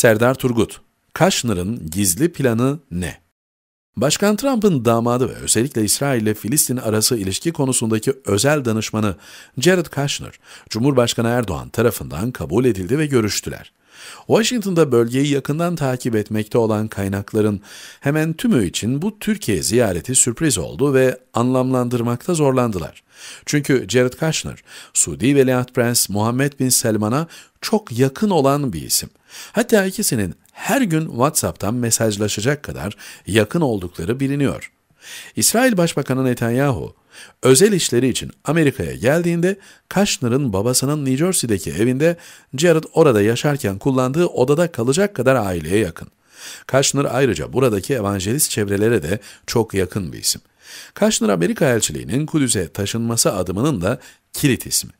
Serdar Turgut, Kaşnır'ın gizli planı ne? Başkan Trump'ın damadı ve özellikle İsrail ile Filistin arası ilişki konusundaki özel danışmanı Jared Kushner, Cumhurbaşkanı Erdoğan tarafından kabul edildi ve görüştüler. Washington'da bölgeyi yakından takip etmekte olan kaynakların hemen tümü için bu Türkiye ziyareti sürpriz oldu ve anlamlandırmakta zorlandılar. Çünkü Jared Kushner, Suudi Veliaht Prens Muhammed Bin Selman'a çok yakın olan bir isim. Hatta ikisinin her gün WhatsApp'tan mesajlaşacak kadar yakın oldukları biliniyor. İsrail Başbakanı Netanyahu, özel işleri için Amerika'ya geldiğinde Kaşner'ın babasının New Jersey'deki evinde Jared orada yaşarken kullandığı odada kalacak kadar aileye yakın. Kaşner ayrıca buradaki evangelist çevrelere de çok yakın bir isim. Kaşner Amerika elçiliğinin Kudüs'e taşınması adımının da kilit ismi.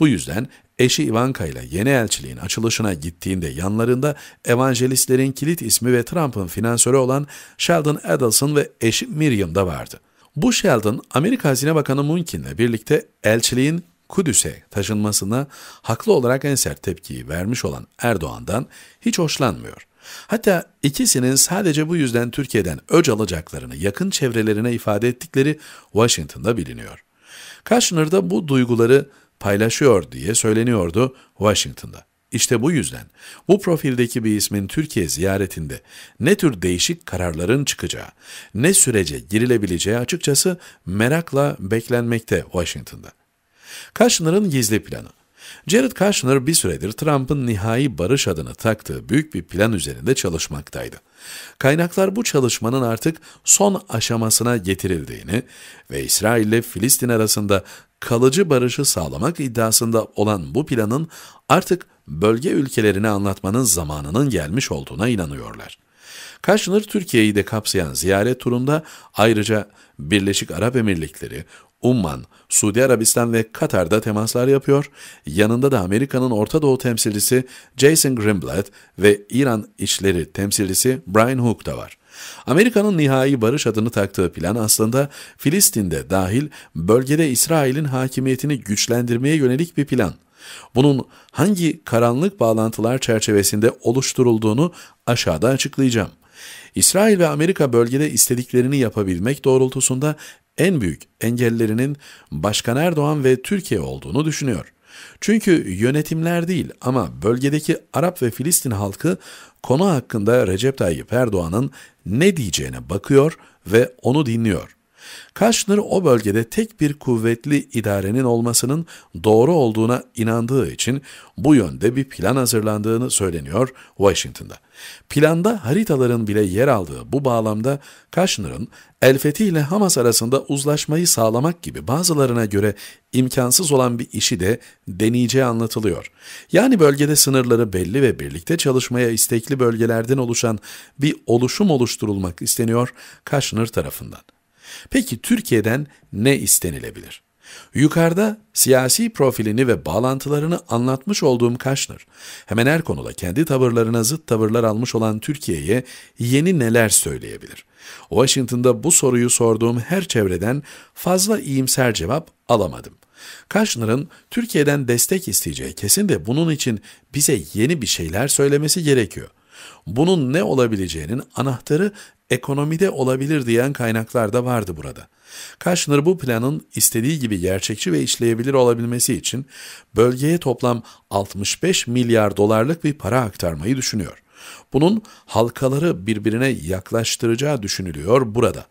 Bu yüzden Eşi Ivanka ile yeni elçiliğin açılışına gittiğinde yanlarında evangelistlerin kilit ismi ve Trump'ın finansörü olan Sheldon Adelson ve eşi Miriam da vardı. Bu Sheldon, Amerika Hazine Bakanı Munkin'le birlikte elçiliğin Kudüs'e taşınmasına haklı olarak en sert tepkiyi vermiş olan Erdoğan'dan hiç hoşlanmıyor. Hatta ikisinin sadece bu yüzden Türkiye'den öc alacaklarını yakın çevrelerine ifade ettikleri Washington'da biliniyor. Kaşner'da bu duyguları paylaşıyor diye söyleniyordu Washington'da. İşte bu yüzden bu profildeki bir ismin Türkiye ziyaretinde ne tür değişik kararların çıkacağı, ne sürece girilebileceği açıkçası merakla beklenmekte Washington'da. Kushner'ın gizli planı Jared Kushner bir süredir Trump'ın nihai barış adını taktığı büyük bir plan üzerinde çalışmaktaydı. Kaynaklar bu çalışmanın artık son aşamasına getirildiğini ve İsrail ile Filistin arasında kalıcı barışı sağlamak iddiasında olan bu planın artık bölge ülkelerine anlatmanın zamanının gelmiş olduğuna inanıyorlar. Kaşnır Türkiye'yi de kapsayan ziyaret turunda ayrıca Birleşik Arap Emirlikleri, Umman, Suudi Arabistan ve Katar'da temaslar yapıyor, yanında da Amerika'nın Orta Doğu temsilcisi Jason Greenblatt ve İran İşleri temsilcisi Brian Hook da var. Amerika'nın nihai barış adını taktığı plan aslında Filistin'de dahil bölgede İsrail'in hakimiyetini güçlendirmeye yönelik bir plan. Bunun hangi karanlık bağlantılar çerçevesinde oluşturulduğunu aşağıda açıklayacağım. İsrail ve Amerika bölgede istediklerini yapabilmek doğrultusunda en büyük engellerinin Başkan Erdoğan ve Türkiye olduğunu düşünüyor. Çünkü yönetimler değil ama bölgedeki Arap ve Filistin halkı konu hakkında Recep Tayyip Erdoğan'ın ne diyeceğine bakıyor ve onu dinliyor. Kaşnır o bölgede tek bir kuvvetli idarenin olmasının doğru olduğuna inandığı için bu yönde bir plan hazırlandığını söyleniyor Washington'da. Planda haritaların bile yer aldığı bu bağlamda Kaşnır'ın El Fetih ile Hamas arasında uzlaşmayı sağlamak gibi bazılarına göre imkansız olan bir işi de deneyeceği anlatılıyor. Yani bölgede sınırları belli ve birlikte çalışmaya istekli bölgelerden oluşan bir oluşum oluşturulmak isteniyor Kaşnır tarafından. Peki Türkiye'den ne istenilebilir? Yukarıda siyasi profilini ve bağlantılarını anlatmış olduğum Kaşnır, hemen her konuda kendi tavırlarına zıt tavırlar almış olan Türkiye'ye yeni neler söyleyebilir? Washington'da bu soruyu sorduğum her çevreden fazla iyimser cevap alamadım. Kaşnır'ın Türkiye'den destek isteyeceği kesin de bunun için bize yeni bir şeyler söylemesi gerekiyor. Bunun ne olabileceğinin anahtarı ekonomide olabilir diyen kaynaklar da vardı burada. Kaşner bu planın istediği gibi gerçekçi ve işleyebilir olabilmesi için bölgeye toplam 65 milyar dolarlık bir para aktarmayı düşünüyor. Bunun halkaları birbirine yaklaştıracağı düşünülüyor burada.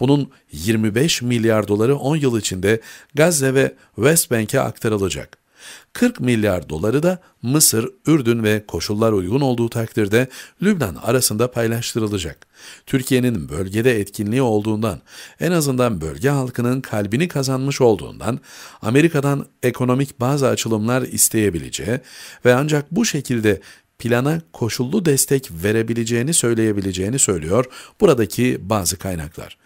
Bunun 25 milyar doları 10 yıl içinde Gazze ve West Bank'e aktarılacak. 40 milyar doları da Mısır, Ürdün ve koşullar uygun olduğu takdirde Lübnan arasında paylaştırılacak. Türkiye'nin bölgede etkinliği olduğundan, en azından bölge halkının kalbini kazanmış olduğundan, Amerika'dan ekonomik bazı açılımlar isteyebileceği ve ancak bu şekilde plana koşullu destek verebileceğini söyleyebileceğini söylüyor buradaki bazı kaynaklar.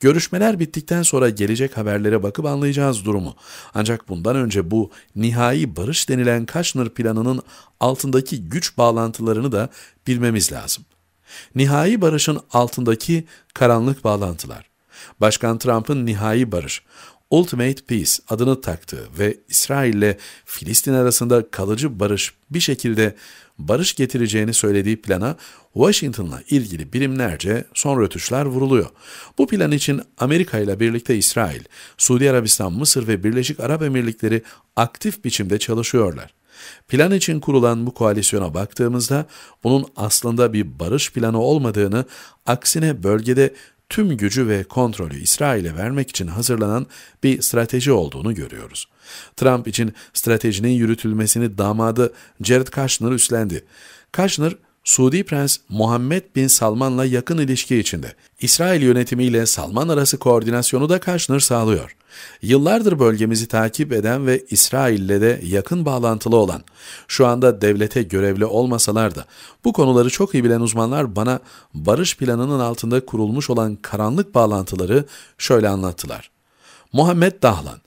Görüşmeler bittikten sonra gelecek haberlere bakıp anlayacağız durumu. Ancak bundan önce bu nihai barış denilen Kaşnır planının altındaki güç bağlantılarını da bilmemiz lazım. Nihai barışın altındaki karanlık bağlantılar. Başkan Trump'ın nihai barış, Ultimate Peace adını taktığı ve İsrail ile Filistin arasında kalıcı barış bir şekilde barış getireceğini söylediği plana Washington'la ilgili birimlerce son rötuşlar vuruluyor. Bu plan için Amerika ile birlikte İsrail, Suudi Arabistan, Mısır ve Birleşik Arap Emirlikleri aktif biçimde çalışıyorlar. Plan için kurulan bu koalisyona baktığımızda bunun aslında bir barış planı olmadığını, aksine bölgede tüm gücü ve kontrolü İsrail'e vermek için hazırlanan bir strateji olduğunu görüyoruz. Trump için stratejinin yürütülmesini damadı Jared Kushner üstlendi. Kushner, Suudi Prens Muhammed bin Salman'la yakın ilişki içinde. İsrail yönetimiyle Salman arası koordinasyonu da Kaşnır sağlıyor. Yıllardır bölgemizi takip eden ve İsrail'le de yakın bağlantılı olan, şu anda devlete görevli olmasalar da bu konuları çok iyi bilen uzmanlar bana barış planının altında kurulmuş olan karanlık bağlantıları şöyle anlattılar. Muhammed Dahlan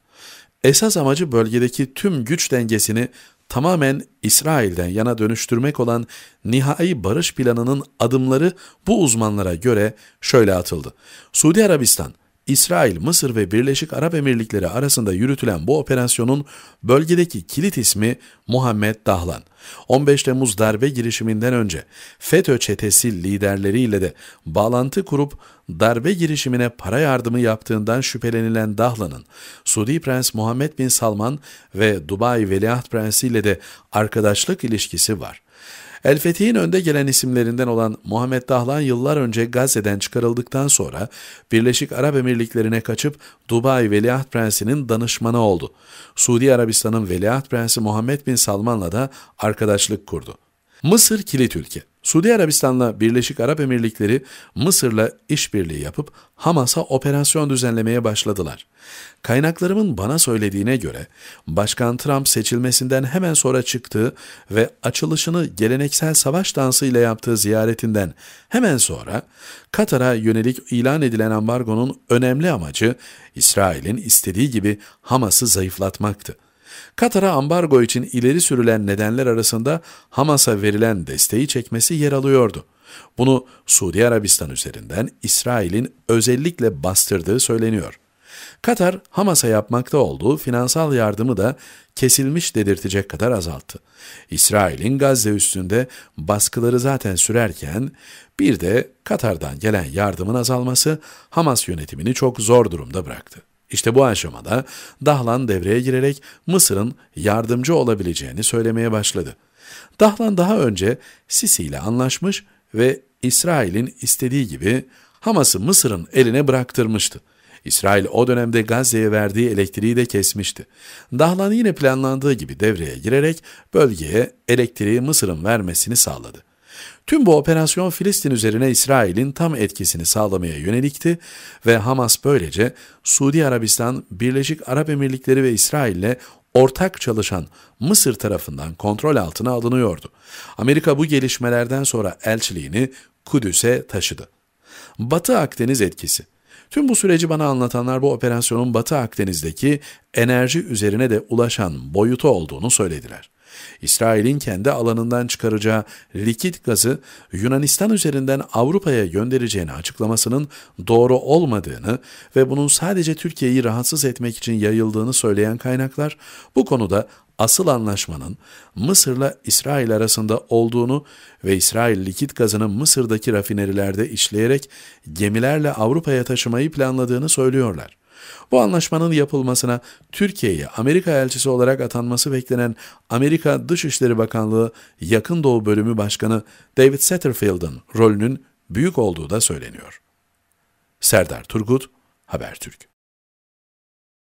Esas amacı bölgedeki tüm güç dengesini tamamen İsrail'den yana dönüştürmek olan nihai barış planının adımları bu uzmanlara göre şöyle atıldı. Suudi Arabistan İsrail, Mısır ve Birleşik Arap Emirlikleri arasında yürütülen bu operasyonun bölgedeki kilit ismi Muhammed Dahlan. 15 Temmuz darbe girişiminden önce FETÖ çetesi liderleriyle de bağlantı kurup darbe girişimine para yardımı yaptığından şüphelenilen Dahlan'ın Suudi Prens Muhammed Bin Salman ve Dubai Veliaht Prensi ile de arkadaşlık ilişkisi var. El Fetih'in önde gelen isimlerinden olan Muhammed Dahlan yıllar önce Gazze'den çıkarıldıktan sonra Birleşik Arap Emirlikleri'ne kaçıp Dubai Veliaht Prensi'nin danışmanı oldu. Suudi Arabistan'ın Veliaht Prensi Muhammed bin Salman'la da arkadaşlık kurdu. Mısır kilit ülke. Suudi Arabistan'la Birleşik Arap Emirlikleri Mısır'la işbirliği yapıp Hamas'a operasyon düzenlemeye başladılar. Kaynaklarımın bana söylediğine göre Başkan Trump seçilmesinden hemen sonra çıktığı ve açılışını geleneksel savaş dansıyla yaptığı ziyaretinden hemen sonra Katar'a yönelik ilan edilen ambargonun önemli amacı İsrail'in istediği gibi Hamas'ı zayıflatmaktı. Katar'a ambargo için ileri sürülen nedenler arasında Hamas'a verilen desteği çekmesi yer alıyordu. Bunu Suudi Arabistan üzerinden İsrail'in özellikle bastırdığı söyleniyor. Katar, Hamas'a yapmakta olduğu finansal yardımı da kesilmiş dedirtecek kadar azalttı. İsrail'in Gazze üstünde baskıları zaten sürerken, bir de Katar'dan gelen yardımın azalması Hamas yönetimini çok zor durumda bıraktı. İşte bu aşamada Dahlan devreye girerek Mısır'ın yardımcı olabileceğini söylemeye başladı. Dahlan daha önce Sisi ile anlaşmış ve İsrail'in istediği gibi Hamas'ı Mısır'ın eline bıraktırmıştı. İsrail o dönemde Gazze'ye verdiği elektriği de kesmişti. Dahlan yine planlandığı gibi devreye girerek bölgeye elektriği Mısır'ın vermesini sağladı. Tüm bu operasyon Filistin üzerine İsrail'in tam etkisini sağlamaya yönelikti ve Hamas böylece Suudi Arabistan, Birleşik Arap Emirlikleri ve İsrail'le ortak çalışan Mısır tarafından kontrol altına alınıyordu. Amerika bu gelişmelerden sonra elçiliğini Kudüs'e taşıdı. Batı Akdeniz etkisi Tüm bu süreci bana anlatanlar bu operasyonun Batı Akdeniz'deki enerji üzerine de ulaşan boyutu olduğunu söylediler. İsrail'in kendi alanından çıkaracağı likit gazı Yunanistan üzerinden Avrupa'ya göndereceğini açıklamasının doğru olmadığını ve bunun sadece Türkiye'yi rahatsız etmek için yayıldığını söyleyen kaynaklar bu konuda asıl anlaşmanın Mısır'la İsrail arasında olduğunu ve İsrail likit gazını Mısır'daki rafinerilerde işleyerek gemilerle Avrupa'ya taşımayı planladığını söylüyorlar. Bu anlaşmanın yapılmasına Türkiye'ye Amerika elçisi olarak atanması beklenen Amerika Dışişleri Bakanlığı Yakın Doğu Bölümü Başkanı David Satterfield'ın rolünün büyük olduğu da söyleniyor. Serdar Turgut, Habertürk